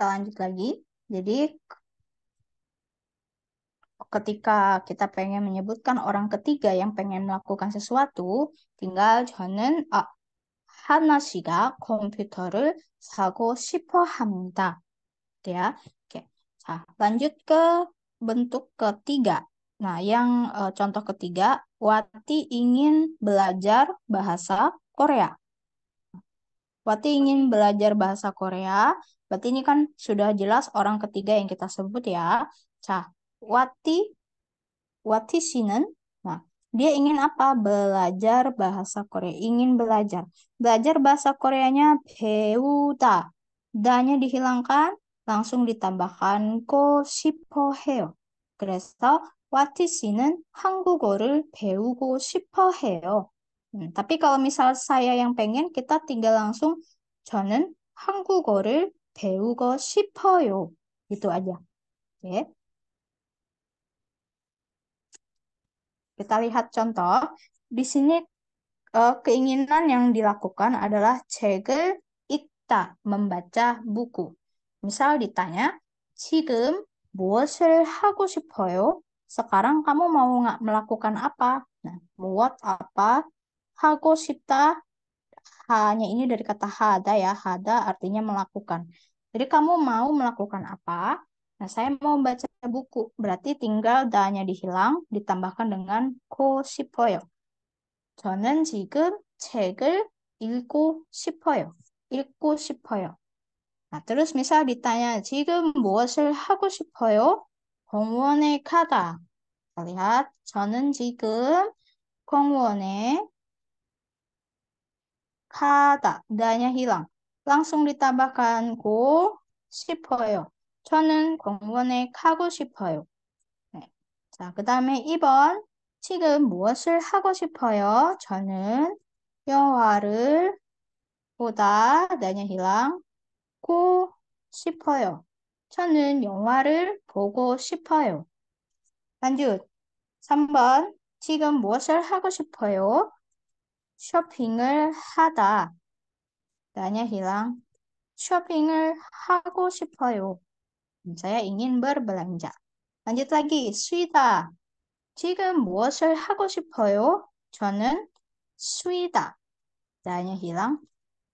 kita lanjut lagi. Jadi ketika kita pengen menyebutkan orang ketiga yang pengen melakukan sesuatu, tinggal 저는 아, 하나씨가 컴퓨터를 사고 싶어합니다. Ya. Oke. Nah, lanjut ke bentuk ketiga. Nah, yang uh, contoh ketiga, Wati ingin belajar bahasa Korea. Wati ingin belajar bahasa Korea. Berarti ini kan sudah jelas orang ketiga yang kita sebut ya. Cah, Wati, Wati Sinen. Nah, dia ingin apa? Belajar bahasa Korea. Ingin belajar. Belajar bahasa Koreanya Beuta. Danya dihilangkan, langsung ditambahkan ko sipo heo. 그래서 Wati Sinen 한국어를 배우고 싶어 해요. Hmm, tapi kalau misal saya yang pengen, kita tinggal langsung 저는 한국어를 배우고 싶어요. Itu aja. Oke. Okay. Kita lihat contoh. Di sini uh, keinginan yang dilakukan adalah 책을 읽다, membaca buku. Misal ditanya, 지금 무엇을 하고 싶어요? Sekarang kamu mau nggak melakukan apa? Nah, buat apa? Hagoshita hanya ini dari kata hada ya. Hada artinya melakukan. Jadi kamu mau melakukan apa? Nah, saya mau baca buku. Berarti tinggal danya dihilang, ditambahkan dengan ko sipoyo. 저는 지금 책을 읽고 싶어요. 읽고 싶어요. Nah, terus misal ditanya, 지금 무엇을 하고 싶어요? 공원에 가다. Kita lihat, 저는 지금 공원에 하다, 다냐 hilang. l a n 싶어요. 저는 공원에 가고 싶어요. 네. 자, 그 다음에 2번. 지금 무엇을 하고 싶어요? 저는 영화를 보다, 다냐 h i 고 싶어요. 저는 영화를 보고 싶어요. 반주 3번. 지금 무엇을 하고 싶어요? 쇼핑을 하다. hilang. 쇼핑을 하고 싶어요. Saya ingin berbelanja. Lanjut lagi, 쉬다. 지금 무엇을 하고 싶어요? 저는 쉬다. hilang.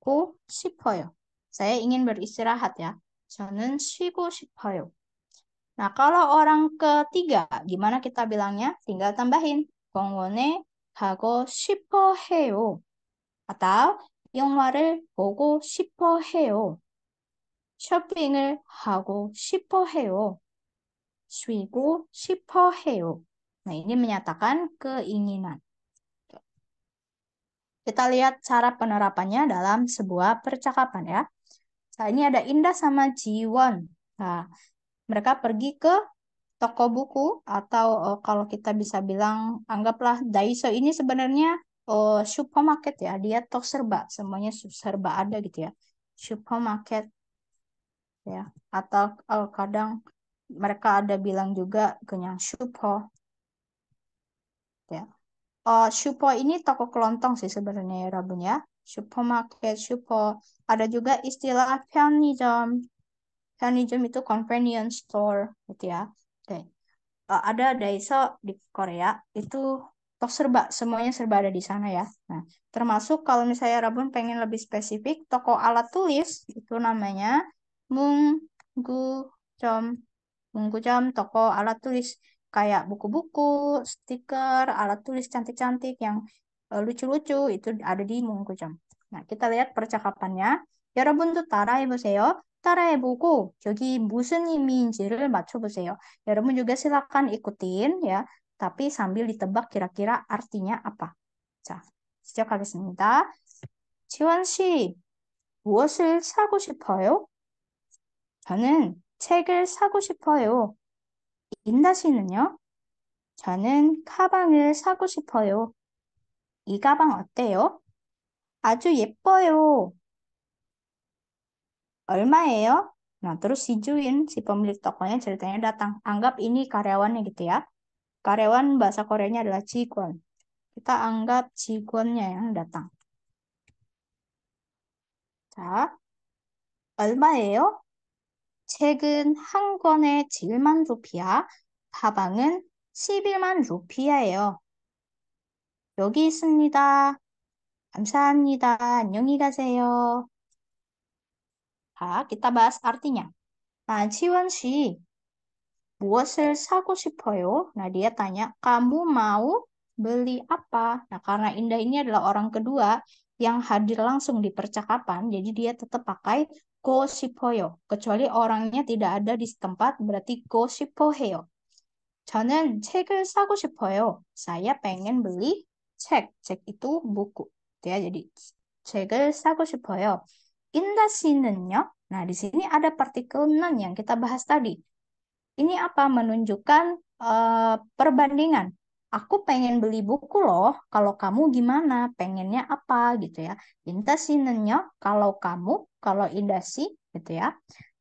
고 싶어요. Saya ingin beristirahat ya. 저는 쉬고 싶어요. Nah, kalau orang ketiga, gimana kita bilangnya? Tinggal tambahin. 공원에 하고 싶어 해요. 아다 영화를 보고 싶어 해요. 쇼핑을 하고 싶어 해요. 쉬고 싶어 해요. Nah, ini menyatakan keinginan. Kita lihat cara penerapannya dalam sebuah percakapan ya. Nah, ini ada Indah sama Jiwon. Nah, mereka pergi ke toko buku atau uh, kalau kita bisa bilang anggaplah Daiso ini sebenarnya uh, supermarket ya dia tok serba semuanya serba ada gitu ya supermarket ya atau uh, kadang mereka ada bilang juga kenyang supo ya uh, supo ini toko kelontong sih sebenarnya ya Rabun ya supermarket supo ada juga istilah Pyeongjom jam itu convenience store gitu ya deh uh, ada Daiso di Korea itu toh serba semuanya serba ada di sana ya nah termasuk kalau misalnya Rabun pengen lebih spesifik toko alat tulis itu namanya Munggu Munggu Munggucom toko alat tulis kayak buku-buku stiker alat tulis cantik-cantik yang eh, lucu-lucu itu ada di Munggu Munggucom nah kita lihat percakapannya 여러분도 따라해보세요. 따라해보고 여기 무슨 의미인지를 맞춰보세요. 여러분 juga silakan ikutin ya. Tapi sambil ditebak kira-kira artinya apa. 자, 시작하겠습니다. 지원 씨, 무엇을 사고 싶어요? 저는 책을 사고 싶어요. 인나 씨는요? 저는 가방을 사고 싶어요. 이 가방 어때요? 아주 예뻐요. 얼마예요? Nah, terus si Juin, si pemilik tokonya ceritanya datang. Anggap ini karyawannya gitu ya. Karyawan bahasa Koreanya adalah Jikwon. Kita anggap Jikwonnya yang datang. 자, 얼마예요? 책은 한 권에 7만 루피아, 가방은 11만 루피아예요. 여기 있습니다. 감사합니다. 안녕히 가세요. Ha, kita bahas artinya. Nah, Jiwon Buat saku si Poyo. Nah, dia tanya, kamu mau beli apa? Nah, karena Indah ini adalah orang kedua yang hadir langsung di percakapan, jadi dia tetap pakai go Poyo. Kecuali orangnya tidak ada di tempat, berarti go 싶어요. 저는 책을 사고 싶어요. Saya pengen beli cek. Cek itu buku. Gitu ya, jadi 책을 사고 싶어요 indasinennya. Nah, di sini ada partikel nen yang kita bahas tadi. Ini apa? Menunjukkan uh, perbandingan. Aku pengen beli buku loh. Kalau kamu gimana? Pengennya apa gitu ya? Indasinennya kalau kamu, kalau si gitu ya.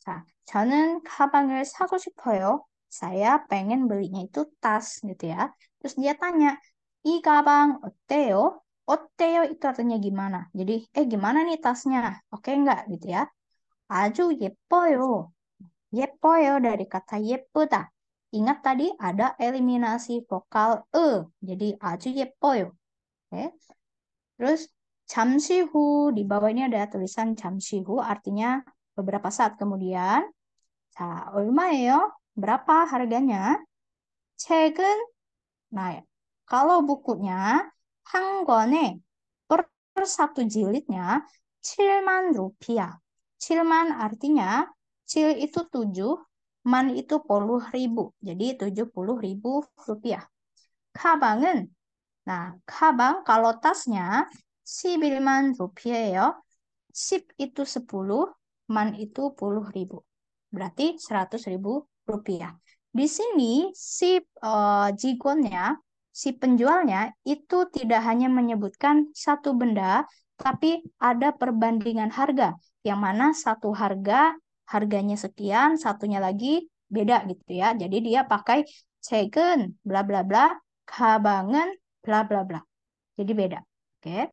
Nah, 저는 가방을 사고 싶어요. Saya pengen belinya itu tas gitu ya. Terus dia tanya, 이 가방 어때요? Oteo itu artinya gimana. Jadi, eh gimana nih tasnya? Oke okay, nggak gitu ya. Aju yepoyo. Yepoyo dari kata ta. Ingat tadi ada eliminasi vokal e. Jadi aju yepoyo. Oke. Okay. Terus jamsihu di bawah ini ada tulisan jamsihu artinya beberapa saat kemudian. Sa 얼마예요? Berapa harganya? Cegen. Nah, ya. kalau bukunya 한 권에 per satu jilidnya 7만 rupiah. 7만 artinya 7 itu 7, man itu 10 ribu. Jadi 70 ribu rupiah. 가방은 nah kabang kalau tasnya 11만 rupiah ya. 10 itu 10, man itu 10 ribu. Berarti 100 ribu rupiah. Di sini si uh, jigonnya si penjualnya itu tidak hanya menyebutkan satu benda, tapi ada perbandingan harga, yang mana satu harga harganya sekian, satunya lagi beda gitu ya. Jadi dia pakai second, bla bla bla, kabangan, bla bla bla. Jadi beda. Oke.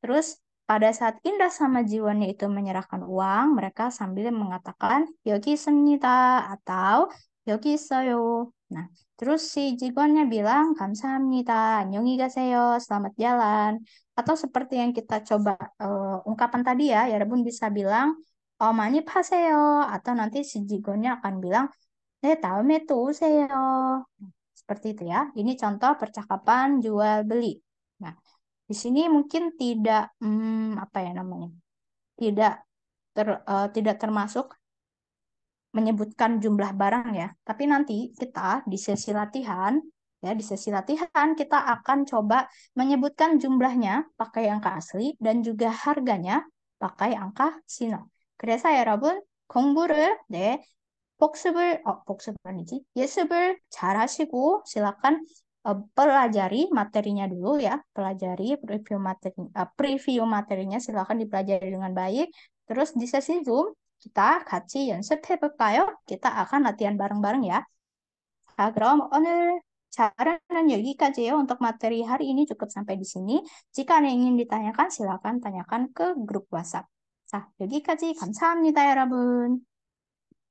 Terus pada saat Indah sama jiwanya itu menyerahkan uang, mereka sambil mengatakan Yoki Senita atau 여기 있어요. Nah, terus si jigonnya bilang, 감사합니다. 안녕히 가세요. Selamat jalan. Atau seperti yang kita coba uh, ungkapan tadi ya, ya rebun bisa bilang, oh 많이 sayo. Atau nanti si jigonnya akan bilang, 네, 다음에 또 오세요. Seperti itu ya. Ini contoh percakapan jual beli. Nah, di sini mungkin tidak, hmm, apa ya namanya, tidak ter, uh, tidak termasuk menyebutkan jumlah barang ya. Tapi nanti kita di sesi latihan ya di sesi latihan kita akan coba menyebutkan jumlahnya pakai angka asli dan juga harganya pakai angka sino. 그래서 여러분 공부를 네 복습을 어 복습 아니지 예습을 cara sihku, silakan uh, pelajari materinya dulu ya pelajari preview materi preview materinya silakan dipelajari dengan baik terus di sesi zoom kita 같이 연습해 볼까요? Kita akan latihan bareng-bareng ya. Nah, 그럼 오늘 Caranya yogi ya untuk materi hari ini cukup sampai di sini. Jika ada yang ingin ditanyakan, silakan tanyakan ke grup WhatsApp. 자, 여기까지 감사합니다, 여러분.